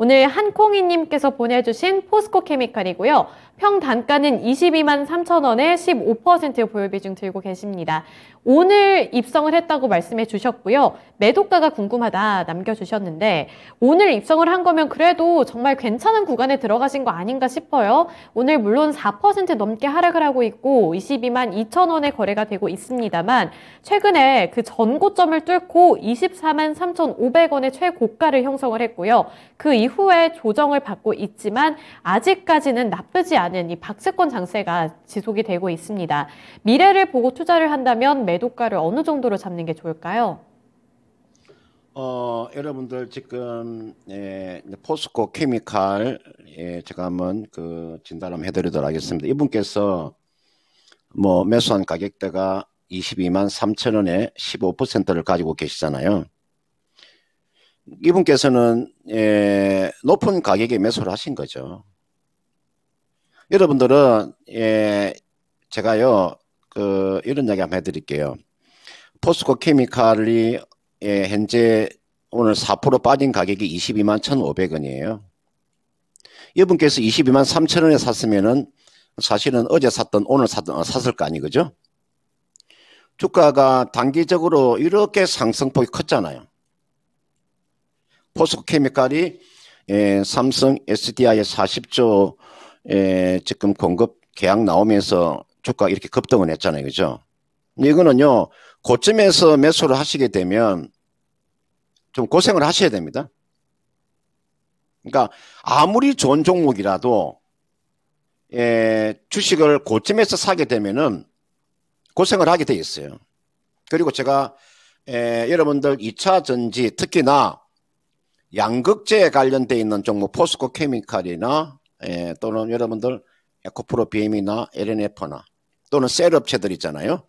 오늘 한콩이님께서 보내주신 포스코 케미칼이고요. 평 단가는 22만 3천 원에 15% 보유 비중 들고 계십니다. 오늘 입성을 했다고 말씀해 주셨고요. 매도가가 궁금하다 남겨주셨는데 오늘 입성을 한 거면 그래도 정말 괜찮은 구간에 들어가신 거 아닌가 싶어요. 오늘 물론 4% 넘게 하락을 하고 있고 22만 2천 원에 거래가 되고 있습니다만 최근에 그 전고점을 뚫고 24만 3,500원의 최고가를 형성을 했고요. 그 이후 이후에 조정을 받고 있지만 아직까지는 나쁘지 않은 이 박스권 장세가 지속이 되고 있습니다. 미래를 보고 투자를 한다면 매도가를 어느 정도로 잡는 게 좋을까요? 어, 여러분들 지금 예, 포스코 케미칼 예, 제가 한번 그 진단 한번 해드리도록 하겠습니다. 이분께서 뭐 매수한 가격대가 22만 3천 원에 15%를 가지고 계시잖아요. 이분께서는 예, 높은 가격에 매수를 하신 거죠. 여러분들은 예, 제가요 그 이런 이야기 한번 해드릴게요. 포스코 케미칼이 예, 현재 오늘 4% 빠진 가격이 22만 1,500원이에요. 여분께서 22만 3천원에 샀으면은 사실은 어제 샀던 오늘 샀던 어, 샀을 거 아니 그죠? 주가가 단기적으로 이렇게 상승폭이 컸잖아요. 포스코케미칼이 예, 삼성 s d i 의 40조 에, 지금 공급 계약 나오면서 주가 이렇게 급등을 했잖아요. 그죠? 이거는요, 고점에서 매수를 하시게 되면 좀 고생을 하셔야 됩니다. 그러니까 아무리 좋은 종목이라도 에, 예, 주식을 고점에서 사게 되면은 고생을 하게 돼 있어요. 그리고 제가 에, 예, 여러분들 2차 전지 특히나 양극재에 관련돼 있는 종목 포스코 케미칼이나 예, 또는 여러분들 에코프로 BM이나 LNF나 또는 셀 업체들 있잖아요.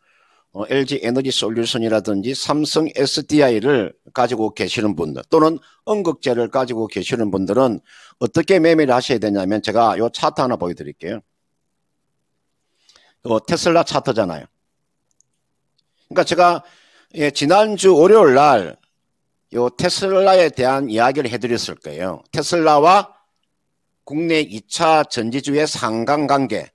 어, LG 에너지 솔루션이라든지 삼성 SDI를 가지고 계시는 분들 또는 응극재를 가지고 계시는 분들은 어떻게 매매를 하셔야 되냐면 제가 요 차트 하나 보여드릴게요. 어, 테슬라 차트잖아요. 그러니까 제가 예, 지난주 월요일 날요 테슬라에 대한 이야기를 해드렸을 거예요. 테슬라와 국내 2차 전지주의 상관관계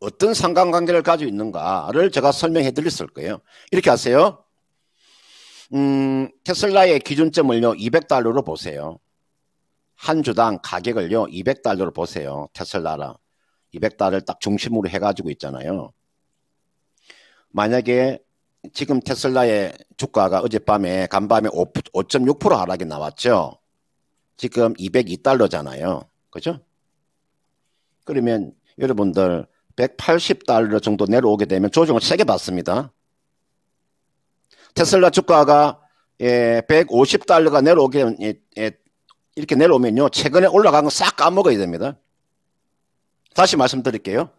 어떤 상관관계를 가지고 있는가를 제가 설명해 드렸을 거예요. 이렇게 하세요. 음, 테슬라의 기준점을요 200달러로 보세요. 한 주당 가격을요 200달러로 보세요. 테슬라라 200달러를 딱 중심으로 해가지고 있잖아요. 만약에 지금 테슬라의 주가가 어젯밤에 간밤에 5.6% 하락이 나왔죠. 지금 202달러잖아요. 그죠? 그러면 여러분들 180달러 정도 내려오게 되면 조정을 세게 받습니다. 테슬라 주가가 예, 150달러가 내려오게 되면 예, 예, 이렇게 내려오면요. 최근에 올라간 거싹 까먹어야 됩니다. 다시 말씀드릴게요.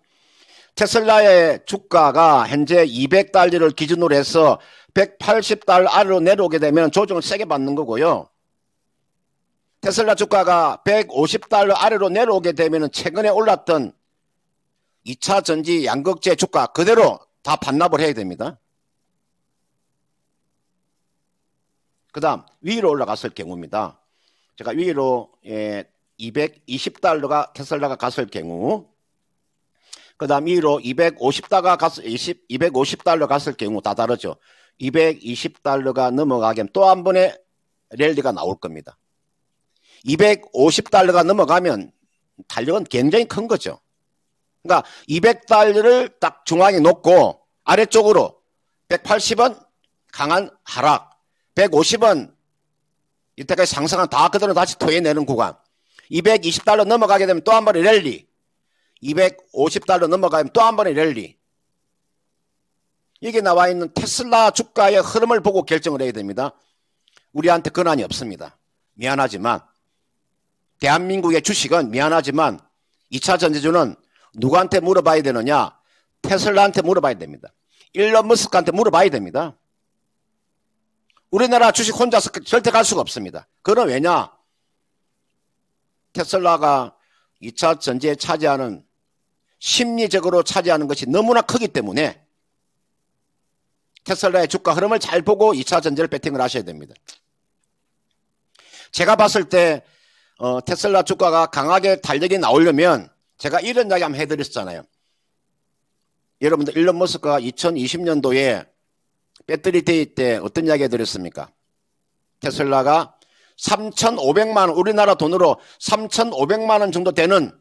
테슬라의 주가가 현재 200달러를 기준으로 해서 180달러 아래로 내려오게 되면 조정을 세게 받는 거고요. 테슬라 주가가 150달러 아래로 내려오게 되면 최근에 올랐던 2차 전지 양극재 주가 그대로 다 반납을 해야 됩니다. 그 다음 위로 올라갔을 경우입니다. 제가 위로 220달러가 예, 테슬라가 갔을 경우 그다음 2로 250달러 갔 20, 250달러 갔을 경우 다 다르죠. 220달러가 넘어가면 또 한 번의 랠리가 나올 겁니다. 250달러가 넘어가면 탄력은 굉장히 큰 거죠. 그러니까 200달러를 딱 중앙에 놓고 아래쪽으로 180원 강한 하락, 150원 이때까지 상승한 다 그대로 다시 토해내는 구간, 220달러 넘어가게 되면 또 한 번의 랠리, 250달러 넘어가면 또 한 번의 랠리. 여기 나와 있는 테슬라 주가의 흐름을 보고 결정을 해야 됩니다. 우리한테 권한이 없습니다. 미안하지만 대한민국의 주식은 미안하지만 2차 전지주는 누구한테 물어봐야 되느냐? 테슬라한테 물어봐야 됩니다. 일론 머스크한테 물어봐야 됩니다. 우리나라 주식 혼자서 절대 갈 수가 없습니다. 그건 왜냐? 테슬라가 2차 전지에 차지하는 심리적으로 차지하는 것이 너무나 크기 때문에 테슬라의 주가 흐름을 잘 보고 2차 전지를 배팅을 하셔야 됩니다. 제가 봤을 때 어, 테슬라 주가가 강하게 달력이 나오려면 제가 이런 이야기 한번 해드렸잖아요. 여러분들 일론 머스크가 2020년도에 배터리 데이 때 어떤 이야기 해드렸습니까? 테슬라가 3,500만 원, 우리나라 돈으로 3,500만 원 정도 되는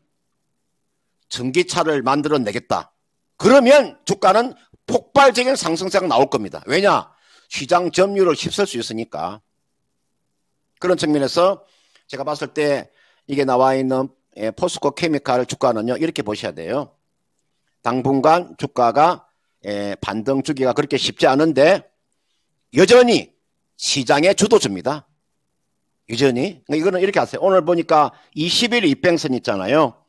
전기차를 만들어내겠다. 그러면 주가는 폭발적인 상승세가 나올 겁니다. 왜냐? 시장 점유율을 휩쓸 수 있으니까. 그런 측면에서 제가 봤을 때 이게 나와 있는 예, 포스코 케미칼 주가는요, 이렇게 보셔야 돼요. 당분간 주가가 예, 반등 주기가 그렇게 쉽지 않은데 여전히 시장의 주도주입니다. 여전히. 그러니까 이거는 이렇게 하세요. 오늘 보니까 20일 이평선 있잖아요.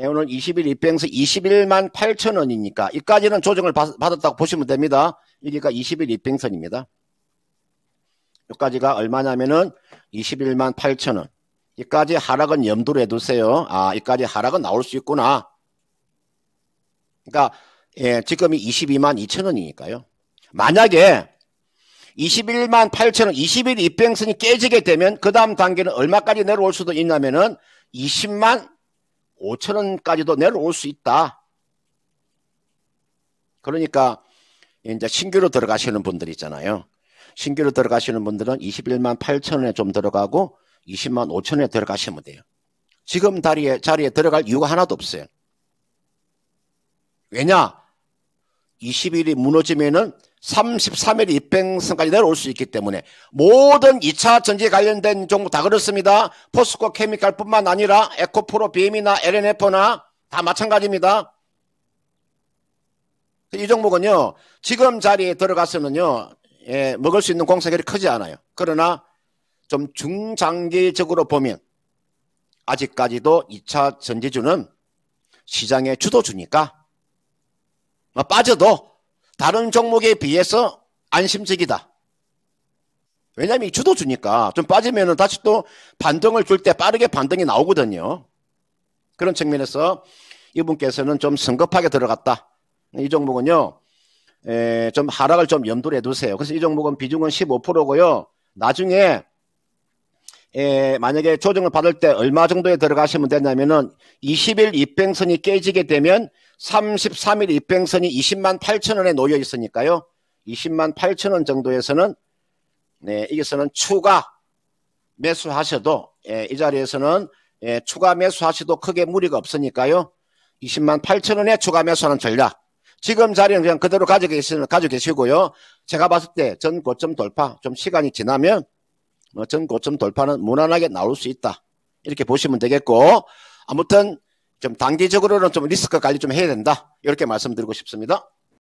예, 오늘 20일 입행서 21만 8천 원이니까 이까지는 조정을 받, 받았다고 보시면 됩니다. 이니까 20일 입행선입니다. 여기까지가 얼마냐면은 21만 8천 원. 이까지 하락은 염두로 해두세요. 아, 이까지 하락은 나올 수 있구나. 그러니까 예, 지금이 22만 2천 원이니까요. 만약에 21만 8천 원, 20일 입행선이 깨지게 되면 그 다음 단계는 얼마까지 내려올 수도 있냐면은 20만 5천 원까지도 내려올 수 있다. 그러니까 이제 신규로 들어가시는 분들 있잖아요. 신규로 들어가시는 분들은 21만 8천 원에 좀 들어가고 20만 5천 원에 들어가시면 돼요. 지금 자리에, 자리에 들어갈 이유가 하나도 없어요. 왜냐? 20일이 무너지면은 33일 입행선까지 내려올 수 있기 때문에 모든 2차 전지에 관련된 종목 다 그렇습니다. 포스코 케미칼뿐만 아니라 에코프로 BM이나 LNF나 다 마찬가지입니다. 이 종목은요. 지금 자리에 들어가서는요. 예, 먹을 수 있는 공사결이 크지 않아요. 그러나 좀 중장기적으로 보면 아직까지도 2차 전지주는 시장의 주도주니까 아, 빠져도 다른 종목에 비해서 안심적이다. 왜냐하면 주도주니까 좀 빠지면 다시 또 반등을 줄 때 빠르게 반등이 나오거든요. 그런 측면에서 이분께서는 좀 성급하게 들어갔다. 이 종목은요, 에, 좀 하락을 좀 염두에 두세요. 그래서 이 종목은 비중은 15%고요. 나중에 에, 만약에 조정을 받을 때 얼마 정도에 들어가시면 되냐면은 20일 입행선이 깨지게 되면 33일 입행선이 20만 8천 원에 놓여 있으니까요. 20만 8천 원 정도에서는 네, 여기서는 추가 매수하셔도 예, 이 자리에서는 예, 추가 매수하셔도 크게 무리가 없으니까요. 20만 8천 원에 추가 매수하는 전략. 지금 자리는 그냥 그대로 가지고, 계시는, 가지고 계시고요. 제가 봤을 때 전 고점 돌파, 좀 시간이 지나면 뭐 전 고점 돌파는 무난하게 나올 수 있다. 이렇게 보시면 되겠고, 아무튼 좀 단기적으로는 좀 리스크 관리 좀 해야 된다. 이렇게 말씀드리고 싶습니다.